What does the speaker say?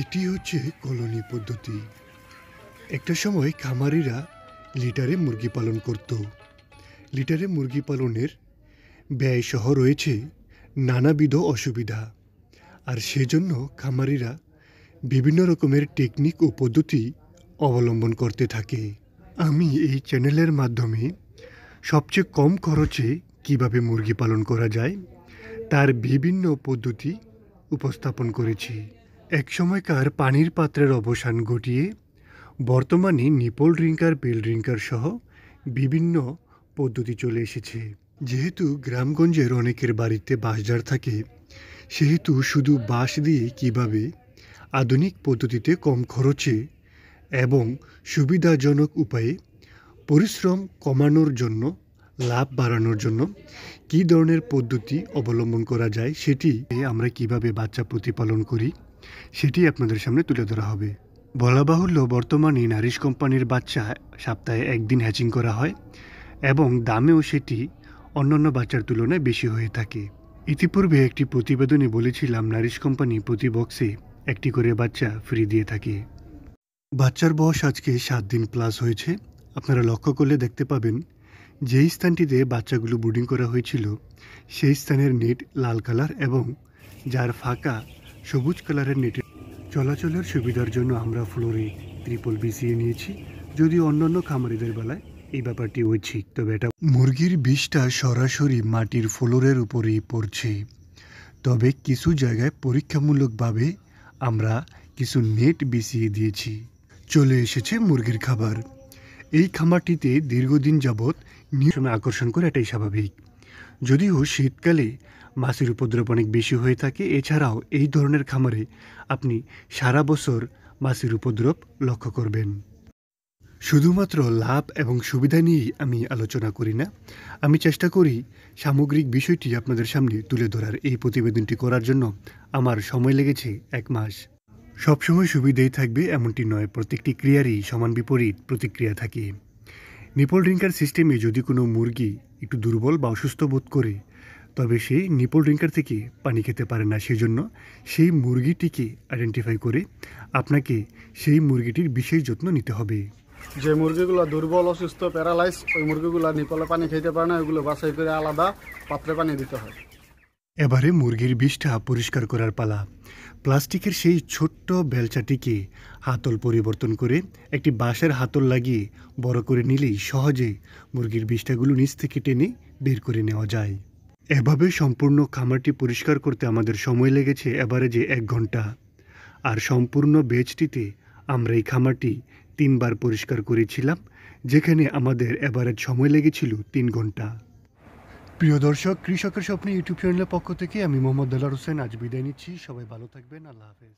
এটি হচ্ছে কলোনি পদ্ধতি একটা সময় খামারিরা লিটারে মুরগি পালন করত লিটারে মুরগি পালনের ব্যয়সহ রয়েছে নানাবিধ অসুবিধা আর সেজন্য খামারিরা বিভিন্ন রকমের টেকনিক ও পদ্ধতি অবলম্বন করতে থাকে আমি এই চ্যানেলের মাধ্যমে সবচেয়ে কম খরচে কিভাবে মুরগি পালন করা যায় তার বিভিন্ন পদ্ধতি উপস্থাপন করেছি একসময়কার পানির পাত্রের অবসান ঘটিয়ে বর্তমানে নিপল ড্রিঙ্কার বেল ড্রিঙ্কার সহ বিভিন্ন পদ্ধতি চলে এসেছে যেহেতু গ্রামগঞ্জের অনেকের বাড়িতে বাঁশঝাড় থাকে সেহেতু শুধু বাঁশ দিয়ে কিভাবে আধুনিক পদ্ধতিতে কম খরচে এবং সুবিধাজনক উপায়ে পরিশ্রম কমানোর জন্য লাভ বাড়ানোর জন্য কি ধরনের পদ্ধতি অবলম্বন করা যায় সেটি আমরা কিভাবে বাচ্চা প্রতিপালন করি সেটি আপনাদের সামনে তুলে ধরা হবে বলা বাহুল্য বর্তমানে নারিশ কোম্পানির বাচ্চা সপ্তাহে একদিন হ্যাচিং করা হয় এবং দামেও সেটি অন্যান্য বাচ্চার তুলনায় বেশি হয়ে থাকে ইতিপূর্বে একটি প্রতিবেদনে বলেছিলাম নারিশ কোম্পানি প্রতি বক্সে একটি করে বাচ্চা ফ্রি দিয়ে থাকে বাচ্চার বয়স আজকে সাত দিন প্লাস হয়েছে আপনারা লক্ষ্য করলে দেখতে পাবেন যেই স্থানটিতে বাচ্চাগুলো বোর্ডিং করা হয়েছিল সেই স্থানের নেট লাল কালার এবং যার ফাঁকা সবুজ কালারের নেটের চলাচলের সুবিধার জন্য আমরা ফ্লোরে ত্রিপল বিছিয়ে নিয়েছি যদিও অন্যান্য খামারিদের বেলায় এই ব্যাপারটি ঐচ্ছিক তবে এটা মুরগির বিষটা সরাসরি মাটির ফ্লোরের উপরেই পড়ছে তবে কিছু জায়গায় পরীক্ষামূলকভাবে আমরা কিছু নেট বিছিয়ে দিয়েছি চলে এসেছে মুরগির খাবার এই খামারটিতে দীর্ঘদিন যাবৎ নিয়মে আকর্ষণ করে এটাই স্বাভাবিক যদিও শীতকালে মাছের উপদ্রব অনেক বেশি হয়ে থাকে এছাড়াও এই ধরনের খামারে আপনি সারা বছর মাছের উপদ্রব লক্ষ্য করবেন শুধুমাত্র লাভ এবং সুবিধা নিয়েই আমি আলোচনা করি না আমি চেষ্টা করি সামগ্রিক বিষয়টি আপনাদের সামনে তুলে ধরার এই প্রতিবেদনটি করার জন্য আমার সময় লেগেছে এক মাস সবসময় সুবিধেই থাকবে এমনটি নয় প্রত্যেকটি ক্রিয়ারই সমান বিপরীত প্রতিক্রিয়া থাকে নিপল ড্রিঙ্কার সিস্টেমে যদি কোনো মুরগি একটু দুর্বল বা অসুস্থ বোধ করে তবে সেই নিপল ড্রিঙ্কার থেকে পানি খেতে পারে না সেই জন্য সেই মুরগিটিকে আইডেন্টিফাই করে আপনাকে সেই মুরগিটির বিশেষ যত্ন নিতে হবে যে মুরগিগুলো দুর্বল অসুস্থ প্যারালাইজ ওই মুরগিগুলো নিপলে পানি খেতে পারে না ওইগুলো বাছাই করে আলাদা পাত্রে পানি দিতে হয় এবারে মুরগির বিষটা পরিষ্কার করার পালা প্লাস্টিকের সেই ছোট্ট বেলচাটিকে হাতল পরিবর্তন করে একটি বাঁশের হাতল লাগিয়ে বড় করে নিলেই সহজে মুরগির বিষটাগুলো নিচ থেকে টেনে বের করে নেওয়া যায় এভাবে সম্পূর্ণ খামারটি পরিষ্কার করতে আমাদের সময় লেগেছে এবারে যে এক ঘন্টা আর সম্পূর্ণ বেচটিতে আমরা এই খামারটি তিনবার পরিষ্কার করেছিলাম যেখানে আমাদের এভারেজ সময় লেগেছিল তিন ঘন্টা প্রিয় দর্শক কৃষকের স্বপ্নে ইউটিউব চ্যানেলের পক্ষ থেকে আমি মোহাম্মদ দেলার হোসেন আজ বিদায় নিচ্ছি সবাই ভালো থাকবেন আল্লাহ হাফেজ